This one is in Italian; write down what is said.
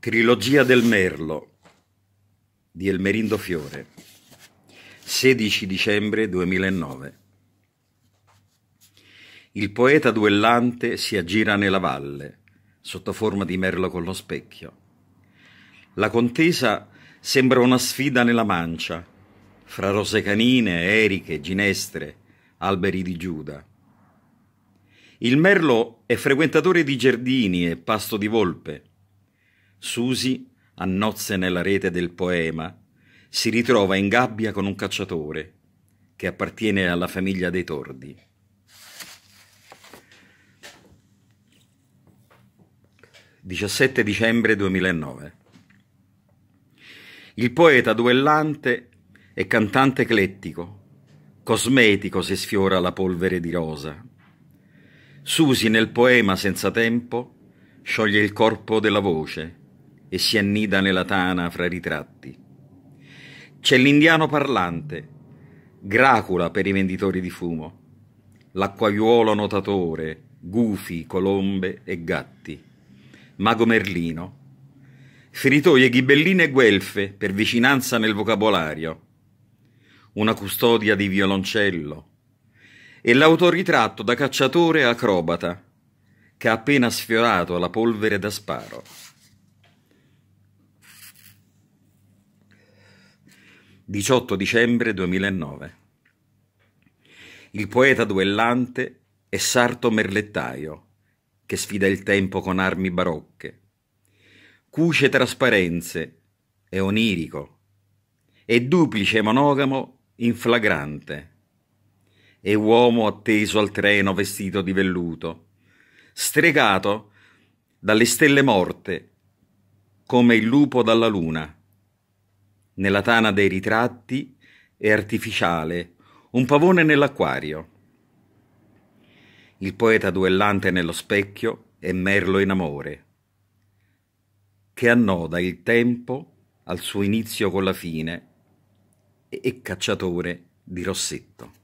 Trilogia del Merlo di Elmerindo Fiore 16 dicembre 2009 Il poeta duellante si aggira nella valle sotto forma di merlo con lo specchio. La contesa sembra una sfida nella mancia fra rose canine, eriche, ginestre, alberi di Giuda. Il merlo è frequentatore di giardini e pasto di volpe Susi, a nozze nella rete del poema, si ritrova in gabbia con un cacciatore che appartiene alla famiglia dei tordi. ...17 dicembre 2009... ...il poeta duellante è cantante eclettico... ...cosmetico se sfiora la polvere di rosa... ...Susi nel poema senza tempo... ...scioglie il corpo della voce e si annida nella tana fra ritratti. C'è l'indiano parlante, Gracula per i venditori di fumo, l'acquaiuolo notatore, gufi, colombe e gatti, mago merlino, feritoie ghibelline e guelfe per vicinanza nel vocabolario, una custodia di violoncello e l'autoritratto da cacciatore acrobata che ha appena sfiorato la polvere da sparo. 18 dicembre 2009. Il poeta duellante è sarto merlettaio, che sfida il tempo con armi barocche. Cuce trasparenze, è onirico, è duplice monogamo in flagrante. È uomo atteso al treno vestito di velluto, stregato dalle stelle morte, come il lupo dalla luna nella tana dei ritratti è artificiale, un pavone nell'acquario. Il poeta duellante nello specchio è Merlo in amore, che annoda il tempo al suo inizio con la fine e cacciatore di Rossetto.